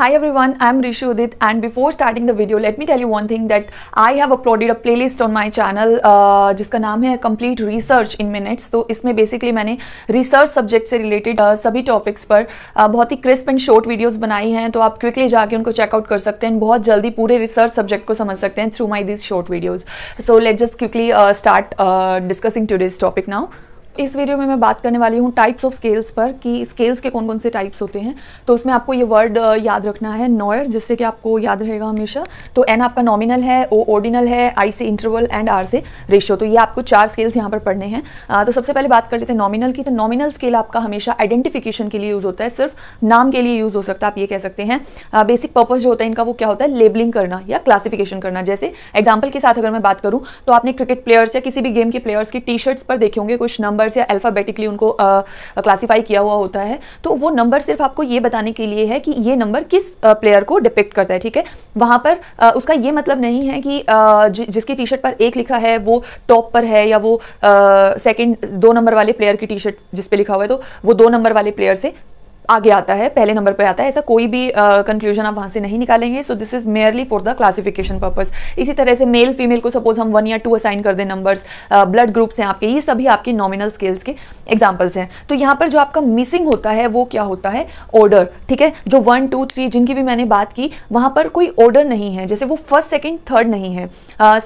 Hi everyone, I'm Rishu Udit and before starting the video, let me tell you one thing that I have uploaded a playlist on my channel uh, जिसका नाम है Complete Research in Minutes तो इसमें basically मैंने research subject से related uh, सभी topics par, uh, बहुत ही crisp and short videos बनाई हैं तो आप quickly ja ke unko check out कर सकते हैं बहुत जल्दी पूरे research subject ko समझ sakte हैं through my these short videos. So let's just quickly uh, start uh, discussing today's topic now. इस वीडियो में मैं बात करने वाली हूँ टाइप्स ऑफ स्केल्स पर कि स्केल्स के कौन कौन से टाइप्स होते हैं तो उसमें आपको ये वर्ड याद रखना है नॉयर जिससे कि आपको याद रहेगा हमेशा तो एन आपका नॉमिनल है ओ ऑर्डिनल है आई से इंटरवल एंड आर से रेशियो तो ये आपको चार स्केल्स यहाँ पर पढ़ने हैं तो सबसे पहले बात कर लेते हैं नॉमिनल की तो नॉमिनल स्केल आपका हमेशा आइडेंटिफिकेशन के लिए यूज़ होता है सिर्फ नाम के लिए यूज़ हो सकता है आप ये कह सकते हैं बेसिक पर्पज़ जो होता है इनका वो क्या होता है लेबलिंग करना या क्लासिफिकेशन करना जैसे एग्जाम्पल के साथ अगर मैं बात करूँ तो आपने क्रिकेट प्लेयर्स या किसी भी गेम के प्लेयर्स की टी शर्ट्स पर देखे होंगे कुछ नंबर नंबर्स या अल्फ़ाबेटिकली उनको क्लासीफाई किया हुआ होता है तो वो नंबर सिर्फ आपको ये बताने के लिए है कि ये नंबर किस प्लेयर को डिपेक्ट करता है ठीक है वहाँ पर आ, उसका ये मतलब नहीं है कि आ, जि, जिसकी टी शर्ट पर एक लिखा है वो टॉप पर है या वो सेकेंड दो नंबर वाले प्लेयर की टी शर्ट जिसपे लिखा हुआ है तो वो दो नंबर वाले प्लेयर से आगे आता है पहले नंबर पर आता है ऐसा कोई भी कंक्लूजन uh, आप वहाँ से नहीं निकालेंगे so this is merely for the classification purpose इसी तरह से मेल फीमेल को सपोज हम वन या टू असाइन कर दें नंबर्स ब्लड ग्रुप्स हैं आपके ये सभी आपके नॉमिनल स्केल्स के एग्जाम्पल्स हैं तो यहाँ पर जो आपका मिसिंग होता है वो क्या होता है ऑर्डर ठीक है जो वन टू थ्री जिनकी भी मैंने बात की वहाँ पर कोई ऑर्डर नहीं है जैसे वो फर्स्ट सेकेंड थर्ड नहीं है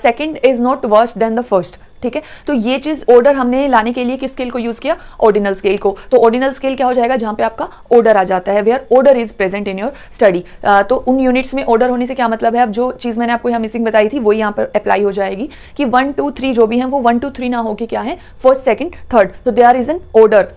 second is not worst than the first ठीक है तो ये चीज ऑर्डर हमने लाने के लिए किस स्केल को यूज किया ऑर्डिनल स्केल को तो ऑर्डिनल स्केल क्या हो जाएगा जहां पे आपका ऑर्डर आ जाता है where order is present in your study तो उन यूनिट्स में ऑर्डर होने से क्या मतलब है अब जो चीज मैंने आपको यहां मिसिंग बताई थी वही यहां पर अप्लाई हो जाएगी कि वन टू थ्री जो भी है वो वन टू थ्री ना होकर क्या है फर्स्ट सेकंड थर्ड तो आर इज एन ऑर्डर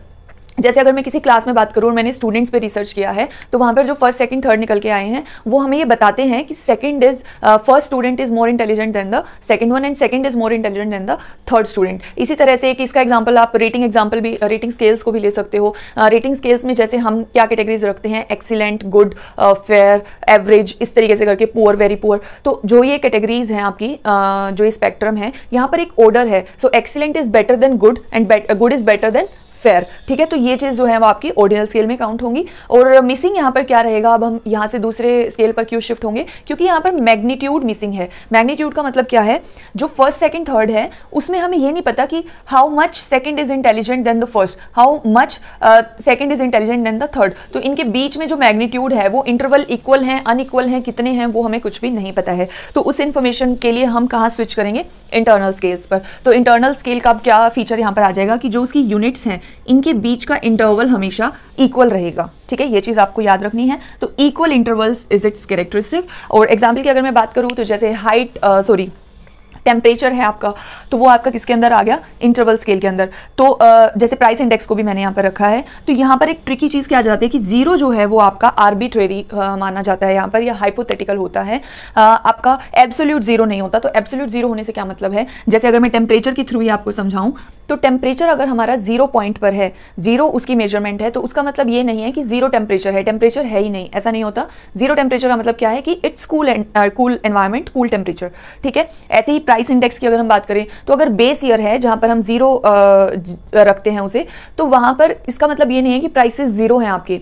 जैसे अगर मैं किसी क्लास में बात करूँ और मैंने स्टूडेंट्स पे रिसर्च किया है तो वहाँ पर जो फर्स्ट सेकंड थर्ड निकल के आए हैं वो हमें ये बताते हैं कि second is first student is more intelligent than the second one and second is more intelligent than the third student इसी तरह से एक इसका एग्जाम्पल आप रेटिंग एग्जाम्पल भी रेटिंग uh, स्केल्स को भी ले सकते हो रेटिंग uh, स्केल्स में जैसे हम क्या कैटेगरीज रखते हैं एक्सीलेंट गुड फेयर एवरेज इस तरीके से करके पुअर वेरी पुअर तो जो ये कैटेगरीज हैं आपकी uh, जो ये स्पेक्ट्रम है यहाँ पर एक ऑर्डर है so excellent is better than good and good is better than fair ठीक है तो ये चीज़ जो है वो आपकी ऑर्डिनल स्केल में काउंट होंगी और मिसिंग यहाँ पर क्या रहेगा अब हम यहाँ से दूसरे स्केल पर क्यों शिफ्ट होंगे क्योंकि यहाँ पर मैग्नीट्यूड मिसिंग है मैग्नीट्यूड का मतलब क्या है जो फर्स्ट सेकेंड थर्ड है उसमें हमें ये नहीं पता कि how much second is intelligent than the first how much second is intelligent than the third तो इनके बीच में जो मैग्नीट्यूड है वो इंटरवल इक्वल हैं अनइक्वल हैं कितने हैं वो हमें कुछ भी नहीं पता है तो उस इन्फॉर्मेशन के लिए हम कहाँ स्विच करेंगे इंटरनल स्केल्स पर तो इंटरनल स्केल का क्या फीचर यहाँ पर आ जाएगा कि जो उसकी यूनिट्स हैं इनके बीच का इंटरवल हमेशा इक्वल रहेगा ठीक है ये चीज़ आपको याद रखनी है तो equal intervals is its characteristic और एग्जाम्पल की अगर मैं बात करूँ तो जैसे हाइट सॉरी टेम्परेचर है आपका तो वो आपका किसके अंदर आ गया इंटरवल स्केल के अंदर तो जैसे प्राइस इंडेक्स को भी मैंने यहाँ पर रखा है तो यहाँ पर एक ट्रिकी चीज़ क्या जाती है कि जीरो जो है वो आपका आर्बिट्रेरी माना जाता है यहाँ पर या हाइपोथेटिकल होता है आपका एब्सोल्यूट जीरो नहीं होता तो एब्सोल्यूट जीरो होने से क्या मतलब है जैसे अगर मैं टेम्परेचर के थ्रू ही आपको समझाऊँ तो टेम्परेचर अगर हमारा जीरो पॉइंट पर है जीरो उसकी मेजरमेंट है तो उसका मतलब ये नहीं है कि जीरो टेम्परेचर है टेम्परेचर है ही नहीं ऐसा नहीं होता जीरो टेम्परेचर का मतलब क्या है कि it's cool and cool environment cool temperature ठीक है ऐसे ही प्राइस इंडेक्स की अगर हम बात करें तो अगर बेस ईयर है जहां पर हम जीरो रखते हैं उसे तो वहां पर इसका मतलब ये नहीं है कि प्राइसेस जीरो हैं आपके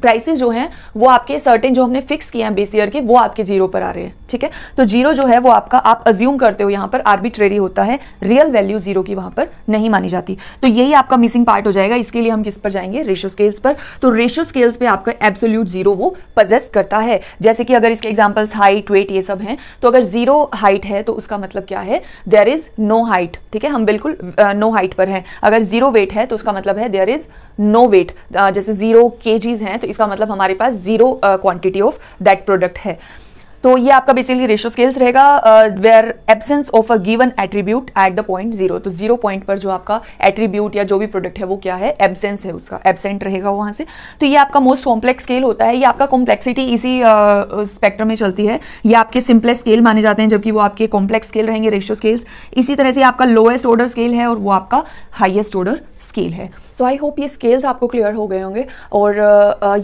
प्राइसेस जो हैं वो आपके सर्टेन जो हमने फिक्स किए हैं बेस ईयर के वो आपके जीरो पर आ रहे हैं ठीक है तो जीरो जो है वो आपका आप अज्यूम करते हो यहां पर आर्बिट्रेरी होता है रियल वैल्यू जीरो की वहां पर नहीं मानी जाती तो यही आपका मिसिंग पार्ट हो जाएगा इसके लिए हम किस पर जाएंगे रेशो स्केल्स पर तो रेशो स्केल्स पर आपका एब्सोल्यूट जीरो वो पजेस्ट करता है जैसे कि अगर इसके एग्जाम्पल्स हाइट वेट ये सब हैं तो अगर जीरो हाइट है तो उसका मतलब क्या है देर इज नो हाइट ठीक है हम बिल्कुल नो uh, हाइट no पर हैं अगर जीरो वेट है तो उसका मतलब है देर इज नो वेट जैसे जीरो के हैं तो इसका मतलब हमारे पास zero quantity of that product है तो ये आपका बेसिकली रेशो स्केल्स रहेगा where absence of a given attribute at the point zero तो जीरो पॉइंट पर जो आपका एट्रीब्यूट या जो भी प्रोडक्ट है वो क्या है एबसेंस है उसका एबसेंट रहेगा वहां से तो ये आपका मोस्ट कॉम्प्लेक्स स्केल होता है ये आपका कॉम्प्लेक्सिटी इसी स्पेक्ट्रम uh, में चलती है ये आपके सिंपलेस्ट स्केल माने जाते हैं जबकि वो आपके कॉम्प्लेक्स स्केल रहेंगे रेशो स्केल्स इसी तरह से आपका लोएस्ट ऑर्डर स्केल है और वो आपका हाइएस्ट ऑर्डर स्केल है सो आई होप ये स्केल्स आपको क्लियर हो गए होंगे और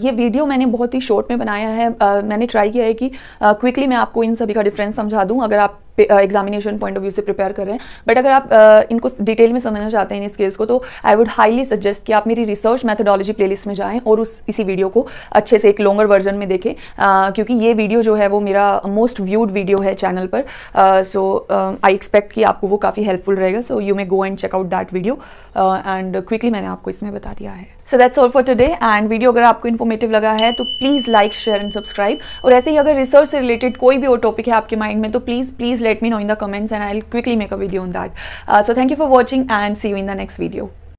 ये वीडियो मैंने बहुत ही शॉर्ट में बनाया है मैंने ट्राई किया है कि क्विकली मैं आपको इन सभी का डिफरेंस समझा दूँ अगर आप एग्जामिनेशन पॉइंट ऑफ व्यू से प्रिपेयर कर रहे हैं बट अगर आप uh, इनको डिटेल में समझना चाहते हैं इन स्किल्स को तो आई वुड हाईली सजेस्ट कि आप मेरी रिसर्च मैथडोलॉजी प्लेलिस्ट में जाएं और उस इसी वीडियो को अच्छे से एक लॉन्गर वर्जन में देखें uh, क्योंकि ये वीडियो जो है वो मेरा मोस्ट व्यूड वीडियो है चैनल पर सो आई एक्सपेक्ट कि आपको वो काफ़ी हेल्पफुल रहेगा so you may go and check out that video and quickly मैंने आपको इसमें बता दिया है so that's all for today and video अगर आपको इन्फॉर्मेटिव लगा है तो please like share and subscribe और ऐसे ही अगर रिसर्च से रिलेटेड कोई भी और टॉपिक है आपके माइंड में तो please please let me know in the comments and I quickly make a video on that so thank you for watching and see you in the next video